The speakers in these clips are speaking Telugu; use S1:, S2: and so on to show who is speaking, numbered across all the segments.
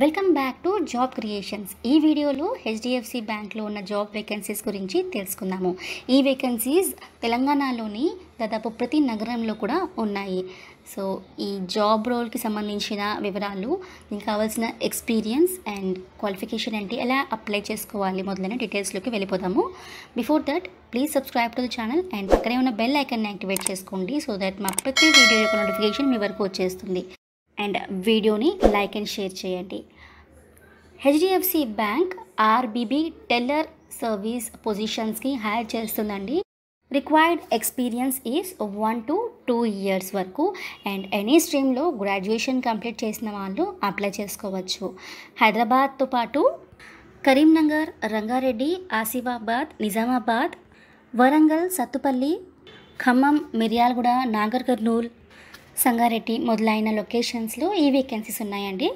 S1: welcome back to job creations ఈ వీడియోలో హెచ్డిఎఫ్సి బ్యాంక్లో ఉన్న జాబ్ వేకెన్సీస్ గురించి తెలుసుకుందాము ఈ వేకెన్సీస్ తెలంగాణలోని దాదాపు ప్రతి నగరంలో కూడా ఉన్నాయి సో ఈ జాబ్ రోల్కి సంబంధించిన వివరాలు మీకు కావాల్సిన ఎక్స్పీరియన్స్ అండ్ క్వాలిఫికేషన్ ఏంటి ఎలా అప్లై చేసుకోవాలి మొదలైన డీటెయిల్స్లోకి వెళ్ళిపోదాము before that please subscribe to the channel and పక్కనే ఉన్న బెల్ ఐకన్ యాక్టివేట్ చేసుకోండి సో దట్ మా ప్రతి వీడియో యొక్క నోటిఫికేషన్ మీ వరకు వచ్చేస్తుంది అండ్ వీడియోని లైక్ అండ్ షేర్ చేయండి HDFC bank RBB teller service పొజిషన్స్కి హైర్ చేస్తుందండి required experience is one to two years వరకు అండ్ ఎనీ స్ట్రీమ్లో గ్రాడ్యుయేషన్ కంప్లీట్ చేసిన వాళ్ళు అప్లై చేసుకోవచ్చు హైదరాబాద్తో పాటు కరీంనగర్ రంగారెడ్డి ఆసిఫాబాద్ నిజామాబాద్ వరంగల్ సత్తుపల్లి ఖమ్మం మిర్యాలగూడ నాగర్ కర్నూల్ సంగారెడ్డి మొదలైన లొకేషన్స్లో ఈ వేకెన్సీస్ ఉన్నాయండి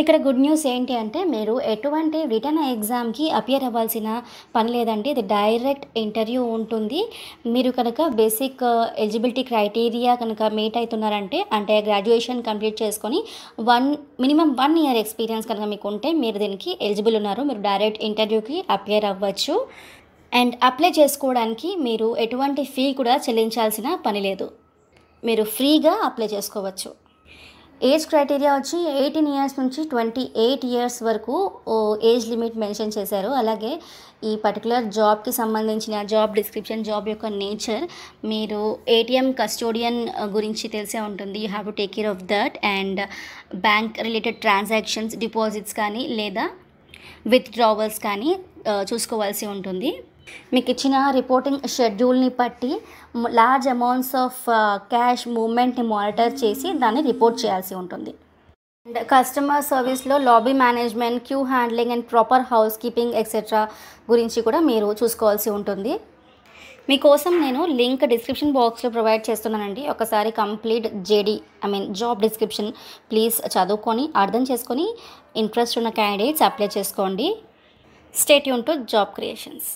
S1: ఇక్కడ గుడ్ న్యూస్ ఏంటి అంటే మీరు ఎటువంటి రిటర్న్ ఎగ్జామ్కి అపియర్ అవ్వాల్సిన పని లేదండి ఇది డైరెక్ట్ ఇంటర్వ్యూ ఉంటుంది మీరు కనుక బేసిక్ ఎలిజిబిలిటీ క్రైటీరియా కనుక మీట్ అవుతున్నారంటే అంటే గ్రాడ్యుయేషన్ కంప్లీట్ చేసుకొని one minimum one year experience కనుక మీకు ఉంటే మీరు దీనికి ఎలిజిబుల్ ఉన్నారు మీరు డైరెక్ట్ ఇంటర్వ్యూకి అపియర్ అవ్వచ్చు అండ్ అప్లై చేసుకోవడానికి మీరు ఎటువంటి ఫీ కూడా చెల్లించాల్సిన పని లేదు మీరు ఫ్రీగా అప్లై చేసుకోవచ్చు ఏజ్ క్రైటీరియా వచ్చి ఎయిటీన్ ఇయర్స్ నుంచి ట్వంటీ ఎయిట్ ఇయర్స్ వరకు ఏజ్ లిమిట్ మెన్షన్ చేశారు అలాగే ఈ పర్టికులర్ జాబ్కి సంబంధించిన జాబ్ డిస్క్రిప్షన్ జాబ్ యొక్క నేచర్ మీరు ఏటీఎం కస్టోడియన్ గురించి తెలిసే ఉంటుంది you have to take care of that and bank related transactions deposits కానీ లేదా విత్డ్రావల్స్ కానీ చూసుకోవాల్సి ఉంటుంది మీకు ఇచ్చిన రిపోర్టింగ్ షెడ్యూల్ని బట్టి లార్జ్ అమౌంట్స్ ఆఫ్ క్యాష్ మూమెంట్ని మానిటర్ చేసి దాన్ని రిపోర్ట్ చేయాల్సి ఉంటుంది అండ్ కస్టమర్ సర్వీస్లో lobby management queue handling and proper housekeeping etcetera గురించి కూడా మీరు చూసుకోవాల్సి ఉంటుంది మీకోసం నేను లింక్ డిస్క్రిప్షన్ బాక్స్లో ప్రొవైడ్ చేస్తున్నానండి ఒకసారి complete JD I mean job description please చదువుకొని అర్థం చేసుకొని ఇంట్రెస్ట్ ఉన్న క్యాండిడేట్స్ అప్లై చేసుకోండి స్టేట్ యూన్ టు జాబ్ క్రియేషన్స్